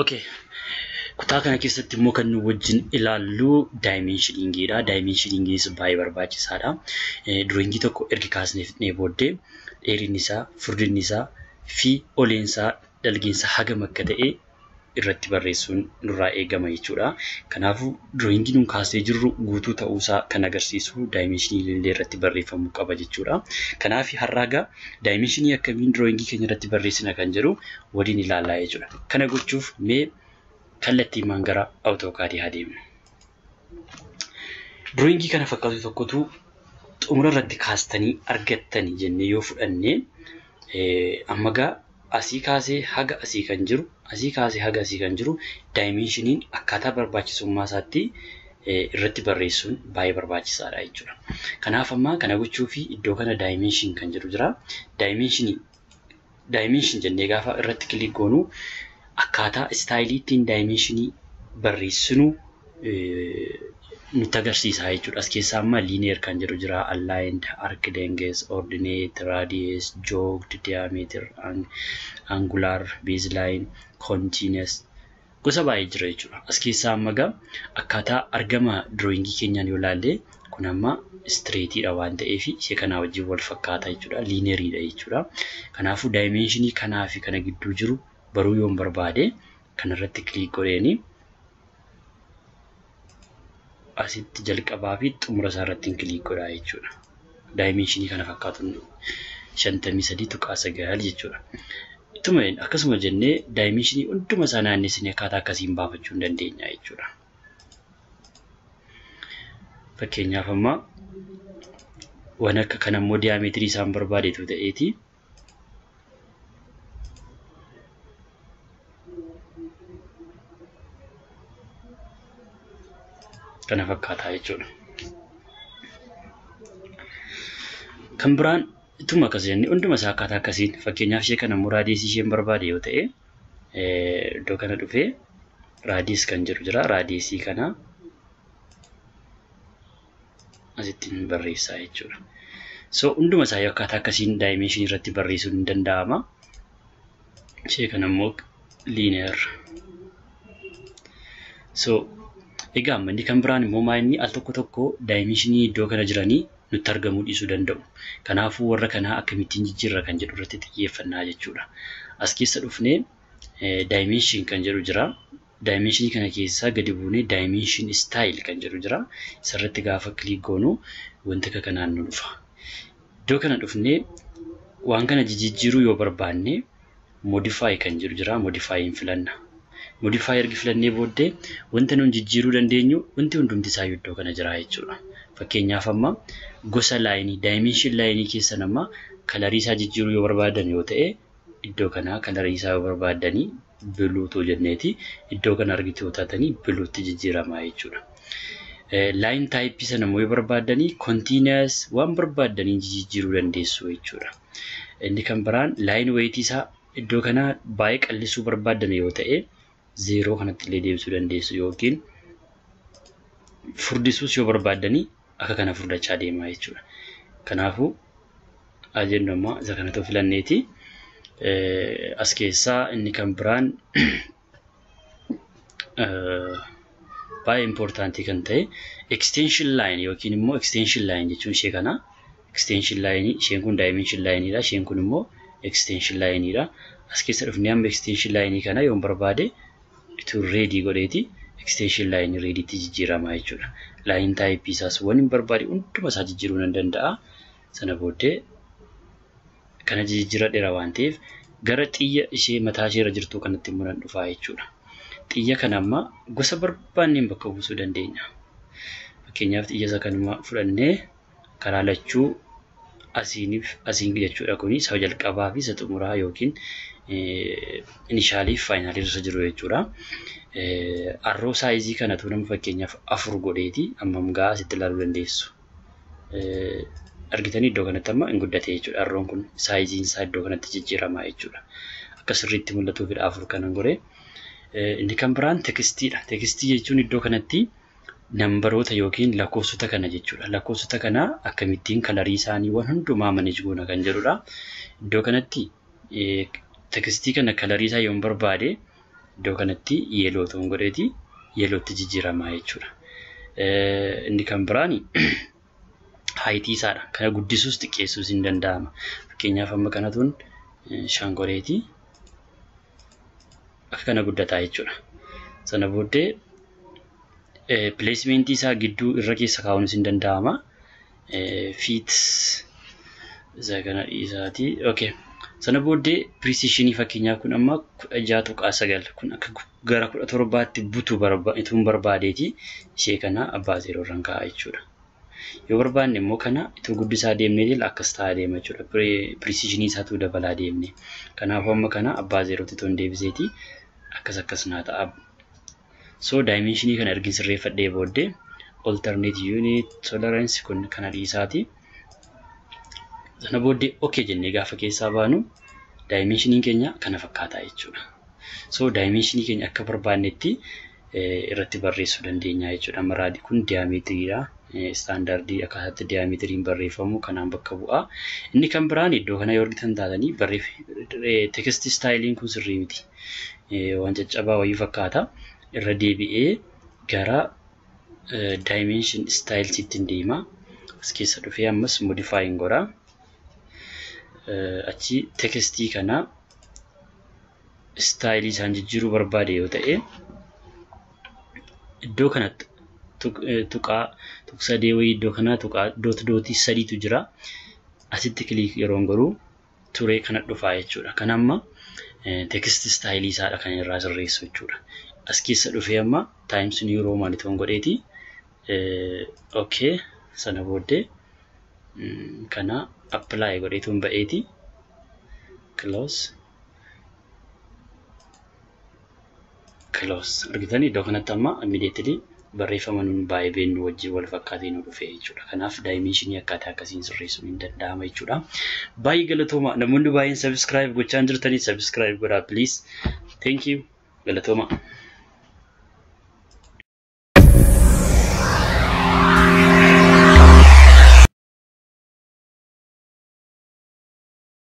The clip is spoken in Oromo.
ok Kutaa kana keessatti immoo kan nu wajjin ilaallu daayimeenshilingiidha. Daayimeenshilingiinis baay'ee barbaachisaadha. Eh, dureengii tokko ergi kaasneef fixnee booddee dheerinni isaa, furdinni isaa fi oleensaa dhalgeensaa hagam akka ta'e irratti barreessuun nurraa eegama jechuudha. Kanaafuu dirooyingii nuun kaasee jirru guutuu ta'uusaa kan agarsiisu daayimeeshinii illee irratti barreeffamuu qaba jechuudha. Kanaaf har'a egaa daayimeeshinii akkamiin dirooyingii keenya irratti barreessina kan jedhu waliin ilaalaa jechuudha. Kana gochuuf mee kallattii maangara awutookaadii haa deemnu. Dirooyingii kana fakkaatu tokkotu xumura irratti kaastanii argattanii jennee yoo fudhanne amma egaa asii kaasee haga asii kan jiru asii kaasee haga asii kan jiru daayimeenshiniin akkaataa barbaachisummaa isaatti irratti barreessuun baay'ee barbaachisaadha jechuudha. Kanaaf ammaa kana gochuu fi iddoo kana daayimeenshin kan jiru jira. Daayimeenshinii daayimeenshin jennee gaafa irratti kilik goonu akkaataa istaayilii ittiin daayimeenshinii barreessinu nutti agarsiisaa jechuudha. As keessaa amma liineer kan jedhu jira aligned, archidengers, ordinate, radius, jogged, diyaametir, angular, baseline, continuous gosa baay'ee jira jechuudha. As keessaa amma gaa akkaataa argama diroowingii keenyaan yoo ilaalle kun amma istireetiidha waan ta'eef ishee kanaa wajjin wal fakkaata jechuudha. Liineeriidha jechuudha. Kanaafuu daayimeenshinii kanaaf kana gidduu jiru baruu yoon barbaade irratti kiliik godheeni asitti jalqabaa fi xumura isaa irratti kiliik godhaa jechuudha. Daayimeenshinii kana fakkaatu shantamii sadii tuqaa sagaal jechuudha. akkasuma jennee daayimeenshinii hunduma isaa naannessinee akkaataa akkasiin baafachuu hin dandeenya jechuudha. Fakkeenyaaf ammaa waan akka diyaametirii diyaameetirii isaan barbaadeetu ta'eeti. kana Kan biraan ittuma akkas jennee hunduma isaa akkaataa akkasiin fakkeenyaaf ishee kana immoo raadiyeesii isheen barbaade yoo ta'e eh, iddoo kana dhufee raadiyees kan jiru jira raadiyeesii kana asittiin barreessaa jechuudha. So hunduma isaa akkaataa akkasiin daayimeeshinii irratti barreessuun ni danda'ama. Ishee kana immoo liineer. Egaa manni kan biraan immoo inni al tokko tokko daayimishinii iddoo kana jiranii nutti argamuu dhiisuu danda'u. Kanaafuu warra kanaa akkamittiin jijjiirra kan jedhu irratti xiyyeeffannaa jechuudha. As keessa dhufnee eh, daayimishin kan jedhu jira. Daayimishinii kana keessaa gadi buunee daayimishin istaayil kan jedhu jira. Isarratti gaafa kiliik goonu wanti akka kanaan nu dhufa. Iddoo kana dhufnee waan kana jijjiiruu yoo barbaanne modifaay kan jedhu jiraa. Modifaayiin filanna. modifaayar filannee booddee wanta nuun jijjiiruu dandeenyu wanti hundumti isaa iddoo kana jira jechuudha. Fakkeenyaaf amma gosa laayinii daayimeenshin laayinii keessan amma kalarii isaa jijjiiruu yoo barbaadan yoo ta'e iddoo kana kalarii isaa yoo barbaadanii biluutoo jenneeti iddoo kana argituu taatanii biluutti jijjiirama jechuudha. Eh, laayin taayippii sana immoo barbaadanii kontiiniyaas waan barbaadanii jijjiiruu dandeessu jechuudha. Inni kan biraan laayin weetii isaa iddoo kanaa baay'ee qallisuu barbaadan yoo ta'e 0 kanatti illee deebisuu dandeessu yookiin furdisuus yoo barbaadanii akka kana furdachaa deemaa jechuudha. Kanaafuu ajennu ammaa isa kanatu filanneeti. As keessaa inni kan biraan baay'ee impoortaantii kan ta'e extension line yookiin immoo extension line jechuun ishee kana extension line isheen kun dimension line dha isheen kun immoo extension line dha. As keessa dhufnee amma extension line kana yoon barbaade bituu reedii godheeti extension laayinii reediitti jijjiiramaa jechuudha. Laayin taayipii isaas waan hin barbaade hunduma isaa jijjiiruu nan danda'a. Sana booddee kana dheeraa waan ta'eef gara xiyya ishee mataa ishee irra jirtuu kanatti immoo nan dhufaa jechuudha. Xiyya kana ammaa gosa barbaanneen bakka buusuu dandeenya. Fakkeenyaaf xiyya isa kanuma fudhannee karaa lachuu asiiniif asiin jechuudha kuni isa jalqabaa fi isa xumuraa yookiin Eh, inishaalii fi faayinaalii irra jiru jechuudha. Harroo eh, saayizii kanatu nama fakkeenyaaf afur godheeti ammam gahaa asitti ilaaluu dandeessu. Eh, Argitanii iddoo kanatti amma hin guddate jechuudha. Harroon kun saayiziin iddoo kanatti jijjiirama jechuudha. Akka sirriitti mul'atuufidha afur kanan godhee. Inni kan biraan tekstiidha. Tekstii jechuun iddoo kanatti nambaroota yookiin lakkoofsota kana jechuudha. Lakkoofsota kana akkamittiin kalarii isaanii isaaniiwwan hundumaa maneej goona kan jedhudha. Iddoo kanatti tekstii kana kalarii isaa yoon barbaade iddoo kanatti yeeloo ta'uun godheeti yeelootti jijjiiramaa jechuudha. Inni kan biraan haayitii isaadha. Kana guddisuus xiqqeessuus hin danda'ama. Fakkeenyaaf amma kanatuun shaangoreetii akka kana guddataa jechuudha. Sana booddee pileesimentii isaa gidduu irra keessa kaa'uunis hin danda'ama. Fiit isa kana dhiisaatii. Okay. Sana booddee piriisishinii fakkeenyaaf kun amma jaatu tuqaa sagal kun akka gara kudha torbaatti butu itoo barbaadeeti ishee kana abbaa zeeroo irraan kaa'a jechuudha. Yoo barbaanne immoo kana itoo guddisaa deemnee jilla akkas ta'aa deema jechuudha. Piriisishinii isaatu dabalaa deemne. Kanaafuu amma kana abbaa zeerootti itoo hin deebiseeti akkas akkas naa ta'a. So daayimeenshinii kana ergi sirreeffadhee booddee alterneet yuunit toleraansii kun kana dhiisaati. Sana booddee ok jennee gaafa keessaa baanu daayimeeshiniin keenya kana fakkaataa jechuudha. So daayimeeshinii keenya akka barbaannetti eh, irratti barreessuu dandeenya jechuudha. Maraadi kun diyaametiridha. Istaandardii eh, akkaataatti diyaametiiriin barreeffamu kanaan bakka bu'aa. Inni kan biraan iddoo kana yoo argitan taatanii barreef eh, tekisti istaayiliin kun sirrii miti. Waan caccabaa wayii fakkaata. Irra deebi'ee gara daayimeenshin istaayilsiitti deema. As keessa dhufee ammas modifaaying godha. achi tekstii kana istaayilii isaan jijjiiruu barbaade yoo ta'e iddoo kana tuqaa tuqsadee wayii iddoo kanaa tuqaa doot dootii sadiitu jira asitti kilii yeroon garuu turee kana dhufaa jechuudha kan amma tekstii istaayilii isaadha kan irraa sirreessu jechuudha as keessa dhufee amma taayimsiin yeroo maal ta'uun godheeti sana booddee kana apply godheetuun ba'eeti close close argitan iddoo kanatti amma immediately barreeffama nuun baay'ee beennu wajjin wal fakkaatee nu dhufee jechuudha. Kanaaf daayimeeshinii akkaataa akkasiin sirreessuun hin danda'ama jechuudha. Baay'ee galatooma namoonni baay'een sabiskiraayib gochaan jirtanii sabiskiraayib godhaa piliis. Thank you galatooma.